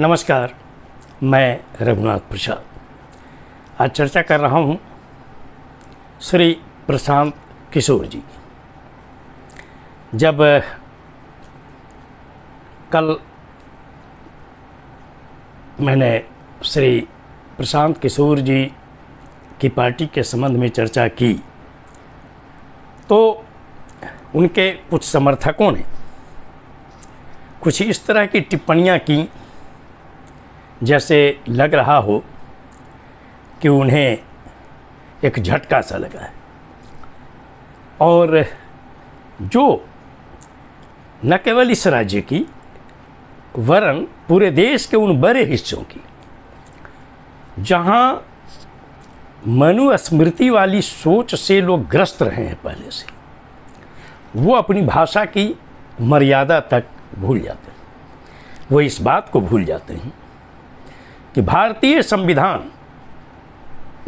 नमस्कार मैं रघुनाथ प्रसाद आज चर्चा कर रहा हूँ श्री प्रशांत किशोर जी जब कल मैंने श्री प्रशांत किशोर जी की पार्टी के संबंध में चर्चा की तो उनके कुछ समर्थकों ने कुछ इस तरह की टिप्पणियाँ की जैसे लग रहा हो कि उन्हें एक झटका सा लगा है और जो न केवल इस राज्य की वरन पूरे देश के उन बड़े हिस्सों की जहाँ मनुस्मृति वाली सोच से लोग ग्रस्त रहे हैं पहले से वो अपनी भाषा की मर्यादा तक भूल जाते हैं वो इस बात को भूल जाते हैं कि भारतीय संविधान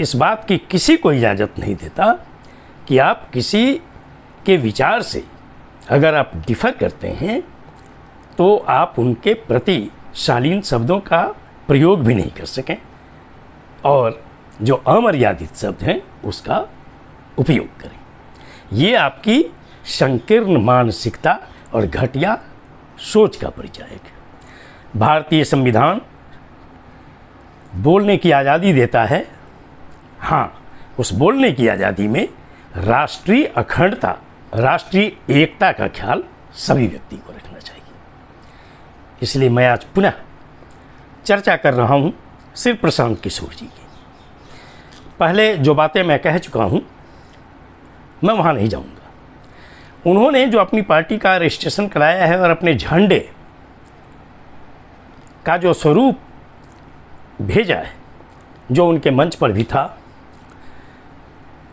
इस बात की किसी को इजाज़त नहीं देता कि आप किसी के विचार से अगर आप डिफ़र करते हैं तो आप उनके प्रति शालीन शब्दों का प्रयोग भी नहीं कर सकें और जो अमर्यादित शब्द हैं उसका उपयोग करें ये आपकी संकीर्ण मानसिकता और घटिया सोच का परिचायक है भारतीय संविधान बोलने की आज़ादी देता है हाँ उस बोलने की आज़ादी में राष्ट्रीय अखंडता राष्ट्रीय एकता का ख्याल सभी व्यक्ति को रखना चाहिए इसलिए मैं आज पुनः चर्चा कर रहा हूँ शिव प्रशांत किशोर जी की पहले जो बातें मैं कह चुका हूँ मैं वहाँ नहीं जाऊँगा उन्होंने जो अपनी पार्टी का रजिस्ट्रेशन कराया है और अपने झंडे का जो स्वरूप भेजा है जो उनके मंच पर भी था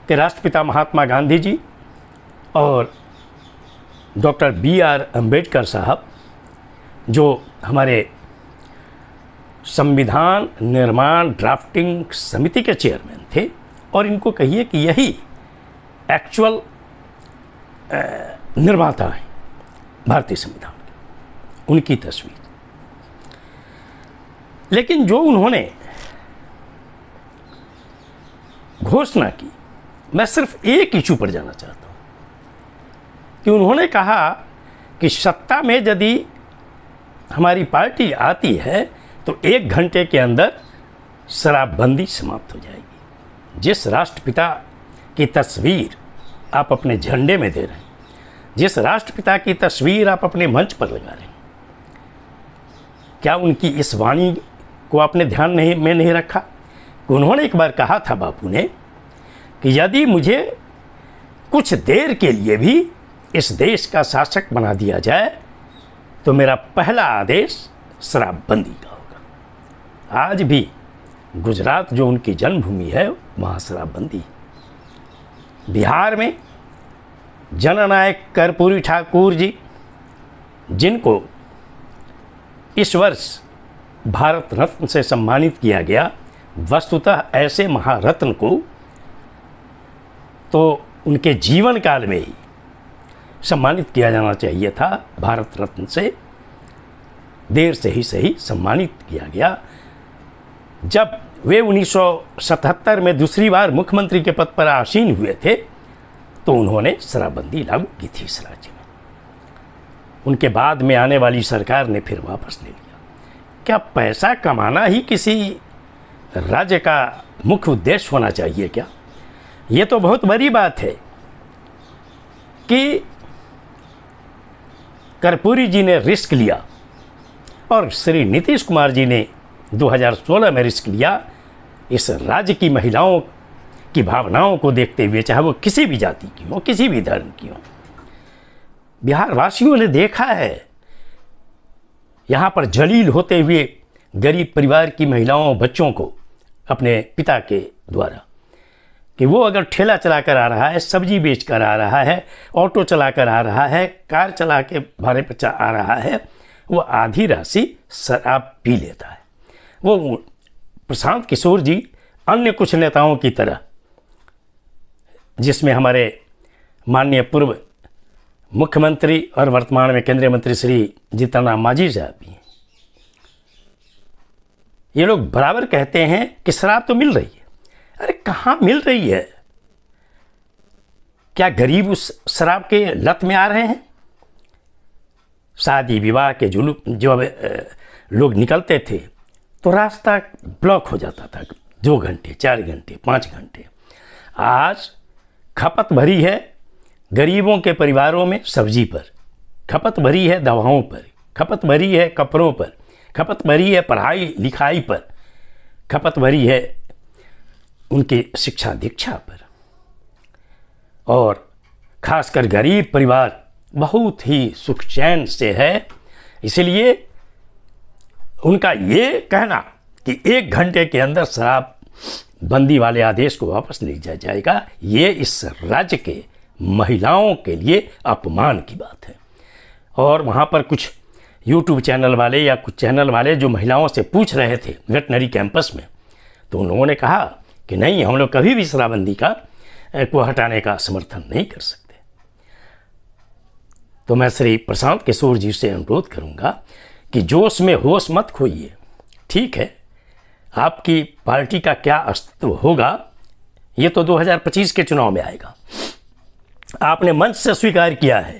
कि राष्ट्रपिता महात्मा गांधी जी और डॉक्टर बी आर अम्बेडकर साहब जो हमारे संविधान निर्माण ड्राफ्टिंग समिति के चेयरमैन थे और इनको कहिए कि यही एक्चुअल निर्माता है भारतीय संविधान उनकी तस्वीर लेकिन जो उन्होंने घोषणा की मैं सिर्फ एक इशू पर जाना चाहता हूं कि उन्होंने कहा कि सत्ता में यदि हमारी पार्टी आती है तो एक घंटे के अंदर शराबबंदी समाप्त हो जाएगी जिस राष्ट्रपिता की तस्वीर आप अपने झंडे में दे रहे हैं जिस राष्ट्रपिता की तस्वीर आप अपने मंच पर लगा रहे हैं क्या उनकी इस वाणी को आपने ध्यान नहीं में नहीं रखा उन्होंने एक बार कहा था बापू ने कि यदि मुझे कुछ देर के लिए भी इस देश का शासक बना दिया जाए तो मेरा पहला आदेश शराबबंदी का होगा आज भी गुजरात जो उनकी जन्मभूमि है वहाँ शराबबंदी बिहार में जननायक कर्पूरी ठाकुर जी जिनको इस वर्ष भारत रत्न से सम्मानित किया गया वस्तुतः ऐसे महारत्न को तो उनके जीवन काल में ही सम्मानित किया जाना चाहिए था भारत रत्न से देर से ही सही सम्मानित किया गया जब वे 1977 में दूसरी बार मुख्यमंत्री के पद पर आसीन हुए थे तो उन्होंने शराबबंदी लागू की थी इस राज्य में उनके बाद में आने वाली सरकार ने फिर वापस ले ली क्या पैसा कमाना ही किसी राज्य का मुख्य उद्देश्य होना चाहिए क्या ये तो बहुत बड़ी बात है कि कर्पूरी जी ने रिस्क लिया और श्री नीतीश कुमार जी ने 2016 में रिस्क लिया इस राज्य की महिलाओं की भावनाओं को देखते हुए चाहे वो किसी भी जाति की हो किसी भी धर्म की हो बिहार वासियों ने देखा है यहाँ पर जलील होते हुए गरीब परिवार की महिलाओं बच्चों को अपने पिता के द्वारा कि वो अगर ठेला चला कर आ रहा है सब्जी बेच कर आ रहा है ऑटो चला कर आ रहा है कार चला के भाड़े बच्चा आ रहा है वो आधी राशि शराब पी लेता है वो प्रशांत किशोर जी अन्य कुछ नेताओं की तरह जिसमें हमारे माननीय पूर्व मुख्यमंत्री और वर्तमान में केंद्रीय मंत्री श्री जीतन राम मांझी साहब भी ये लोग बराबर कहते हैं कि शराब तो मिल रही है अरे कहाँ मिल रही है क्या गरीब उस शराब के लत में आ रहे हैं शादी विवाह के जुलूप जो लोग निकलते थे तो रास्ता ब्लॉक हो जाता था दो घंटे चार घंटे पाँच घंटे आज खपत भरी है गरीबों के परिवारों में सब्जी पर खपत भरी है दवाओं पर खपत भरी है कपड़ों पर खपत भरी है पढ़ाई लिखाई पर खपत भरी है उनके शिक्षा दीक्षा पर और खासकर गरीब परिवार बहुत ही सुख चैन से है इसलिए उनका ये कहना कि एक घंटे के अंदर शराब बंदी वाले आदेश को वापस ले जाएगा ये इस राज्य के महिलाओं के लिए अपमान की बात है और वहाँ पर कुछ यूट्यूब चैनल वाले या कुछ चैनल वाले जो महिलाओं से पूछ रहे थे वेटनरी कैंपस में तो उन लोगों ने कहा कि नहीं हम लोग कभी भी शराबबंदी का को हटाने का समर्थन नहीं कर सकते तो मैं श्री प्रशांत किशोर जी से अनुरोध करूंगा कि जोश में होश मत खोइए ठीक है आपकी पार्टी का क्या अस्तित्व होगा ये तो 2025 के चुनाव में आएगा आपने मंच से स्वीकार किया है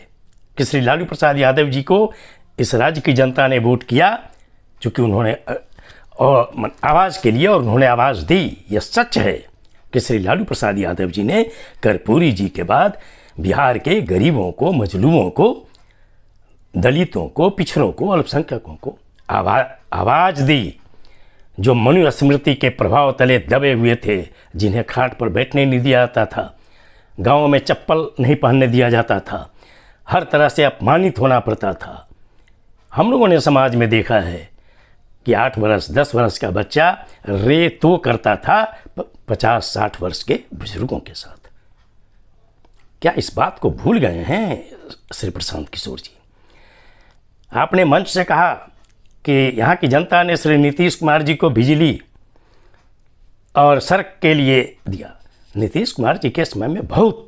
कि श्री लालू प्रसाद यादव जी को इस राज्य की जनता ने वोट किया चूँकि उन्होंने आवाज़ के लिए और उन्होंने आवाज़ दी यह सच है कि श्री लालू प्रसाद यादव जी ने कर्पूरी जी के बाद बिहार के गरीबों को मजलूमों को दलितों को पिछड़ों को अल्पसंख्यकों को आवा, आवाज़ दी जो मनुस्मृति के प्रभाव तले दबे हुए थे जिन्हें खाट पर बैठने नहीं दिया जाता था गाँव में चप्पल नहीं पहनने दिया जाता था हर तरह से अपमानित होना पड़ता था हम लोगों ने समाज में देखा है कि आठ वर्ष दस वर्ष का बच्चा रे तो करता था पचास साठ वर्ष के बुजुर्गों के साथ क्या इस बात को भूल गए हैं श्री प्रशांत किशोर जी आपने मंच से कहा कि यहाँ की जनता ने श्री नीतीश कुमार जी को बिजली और सड़क के लिए दिया नीतीश कुमार जी के समय में बहुत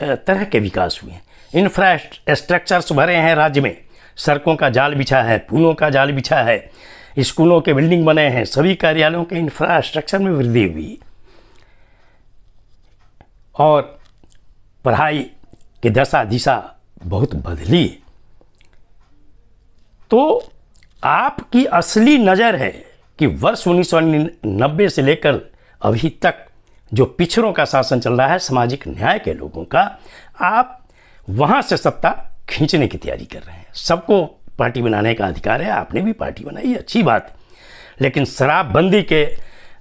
तरह के विकास हुए हैं इंफ्रास्ट्रक्चर्स भरे हैं राज्य में सड़कों का जाल बिछा है पुलों का जाल बिछा है स्कूलों के बिल्डिंग बने हैं सभी कार्यालयों के इंफ्रास्ट्रक्चर में वृद्धि हुई और पढ़ाई की दशा दिशा बहुत बदली तो आपकी असली नज़र है कि वर्ष उन्नीस से लेकर अभी तक जो पिछड़ों का शासन चल रहा है सामाजिक न्याय के लोगों का आप वहाँ से सत्ता खींचने की तैयारी कर रहे हैं सबको पार्टी बनाने का अधिकार है आपने भी पार्टी बनाई अच्छी बात लेकिन शराबबंदी के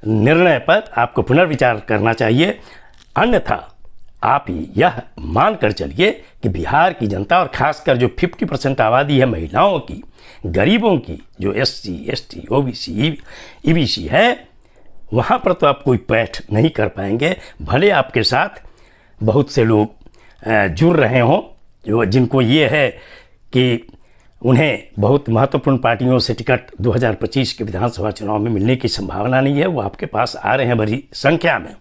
निर्णय पर आपको पुनर्विचार करना चाहिए अन्यथा आप यह मान कर चलिए कि बिहार की जनता और खासकर जो 50 परसेंट आबादी है महिलाओं की गरीबों की जो S C S T O B C E B C है वहाँ पर तो आप कोई पैठ नहीं कर पाएंगे भले आपके साथ बहुत से लोग जुड़ रहे हों जो जिनको ये है कि उन्हें बहुत महत्वपूर्ण पार्टियों से टिकट 2025 के विधानसभा चुनाव में मिलने की संभावना नहीं है वो आपके पास आ रहे हैं बड़ी संख्या में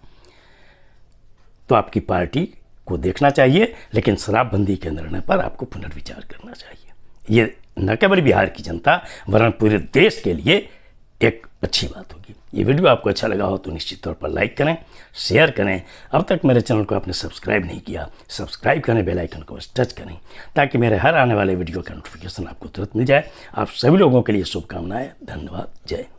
तो आपकी पार्टी को देखना चाहिए लेकिन शराबबंदी के निर्णय पर आपको पुनर्विचार करना चाहिए ये न केवल बिहार की जनता वरन पूरे देश के लिए एक अच्छी बात होगी ये वीडियो आपको अच्छा लगा हो तो निश्चित तौर पर लाइक करें शेयर करें अब तक मेरे चैनल को आपने सब्सक्राइब नहीं किया सब्सक्राइब करें बेल आइकन को टच करें ताकि मेरे हर आने वाले वीडियो का नोटिफिकेशन आपको तुरंत मिल जाए आप सभी लोगों के लिए शुभकामनाएं धन्यवाद जय